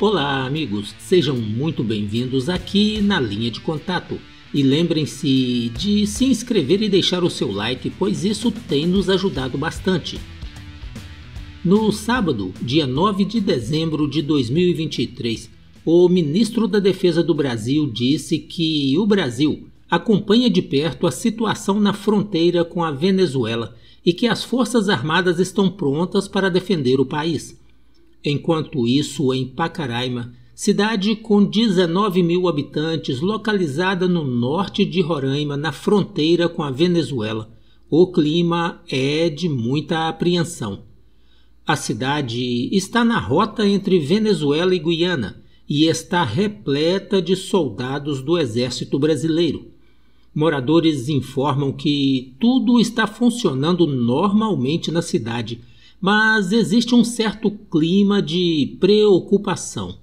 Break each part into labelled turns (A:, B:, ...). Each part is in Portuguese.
A: Olá, amigos! Sejam muito bem-vindos aqui na linha de contato. E lembrem-se de se inscrever e deixar o seu like, pois isso tem nos ajudado bastante. No sábado, dia 9 de dezembro de 2023, o ministro da Defesa do Brasil disse que o Brasil acompanha de perto a situação na fronteira com a Venezuela e que as Forças Armadas estão prontas para defender o país. Enquanto isso, em Pacaraima, cidade com 19 mil habitantes, localizada no norte de Roraima, na fronteira com a Venezuela, o clima é de muita apreensão. A cidade está na rota entre Venezuela e Guiana e está repleta de soldados do Exército Brasileiro. Moradores informam que tudo está funcionando normalmente na cidade mas existe um certo clima de preocupação.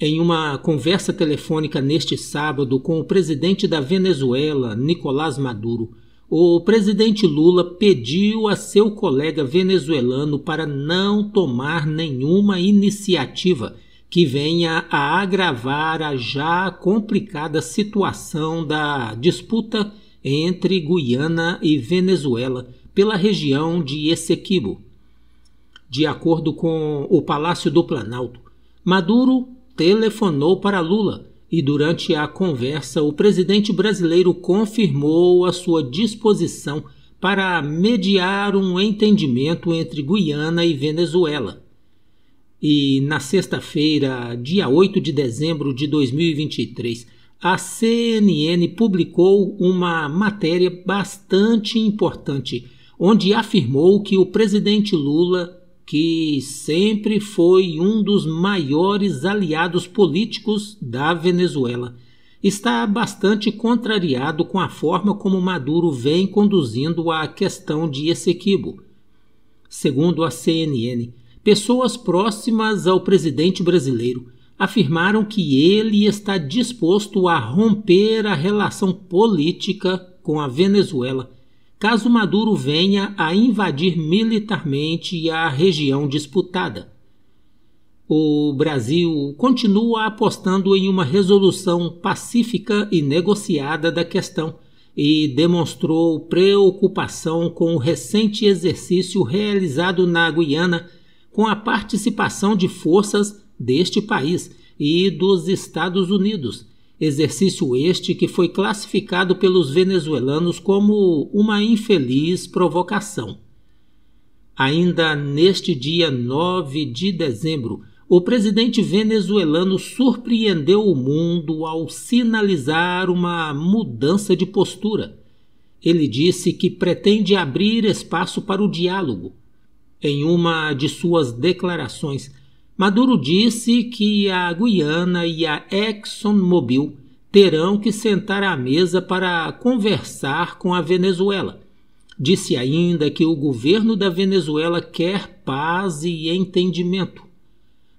A: Em uma conversa telefônica neste sábado com o presidente da Venezuela, Nicolás Maduro, o presidente Lula pediu a seu colega venezuelano para não tomar nenhuma iniciativa que venha a agravar a já complicada situação da disputa entre Guiana e Venezuela pela região de Essequibo de acordo com o Palácio do Planalto, Maduro telefonou para Lula e, durante a conversa, o presidente brasileiro confirmou a sua disposição para mediar um entendimento entre Guiana e Venezuela. E na sexta-feira, dia 8 de dezembro de 2023, a CNN publicou uma matéria bastante importante, onde afirmou que o presidente Lula que sempre foi um dos maiores aliados políticos da Venezuela, está bastante contrariado com a forma como Maduro vem conduzindo a questão de Essequibo. Segundo a CNN, pessoas próximas ao presidente brasileiro afirmaram que ele está disposto a romper a relação política com a Venezuela caso Maduro venha a invadir militarmente a região disputada. O Brasil continua apostando em uma resolução pacífica e negociada da questão e demonstrou preocupação com o recente exercício realizado na Guiana com a participação de forças deste país e dos Estados Unidos Exercício este que foi classificado pelos venezuelanos como uma infeliz provocação. Ainda neste dia 9 de dezembro, o presidente venezuelano surpreendeu o mundo ao sinalizar uma mudança de postura. Ele disse que pretende abrir espaço para o diálogo. Em uma de suas declarações, Maduro disse que a Guiana e a ExxonMobil terão que sentar à mesa para conversar com a Venezuela. Disse ainda que o governo da Venezuela quer paz e entendimento.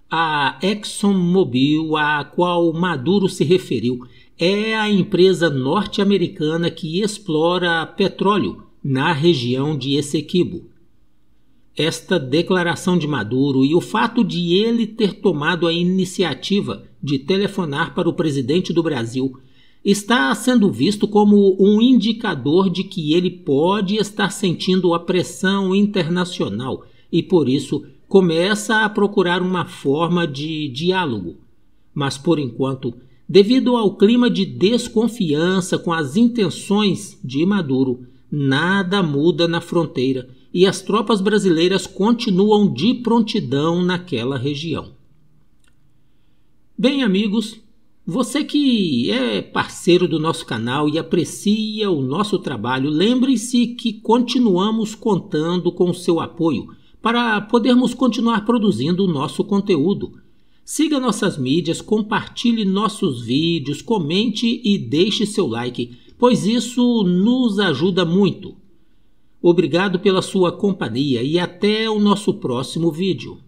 A: A ExxonMobil, a qual Maduro se referiu, é a empresa norte-americana que explora petróleo na região de Essequibo. Esta declaração de Maduro e o fato de ele ter tomado a iniciativa de telefonar para o presidente do Brasil está sendo visto como um indicador de que ele pode estar sentindo a pressão internacional e, por isso, começa a procurar uma forma de diálogo. Mas, por enquanto, devido ao clima de desconfiança com as intenções de Maduro, nada muda na fronteira e as tropas brasileiras continuam de prontidão naquela região. Bem, amigos, você que é parceiro do nosso canal e aprecia o nosso trabalho, lembre-se que continuamos contando com o seu apoio para podermos continuar produzindo o nosso conteúdo. Siga nossas mídias, compartilhe nossos vídeos, comente e deixe seu like, pois isso nos ajuda muito. Obrigado pela sua companhia e até o nosso próximo vídeo.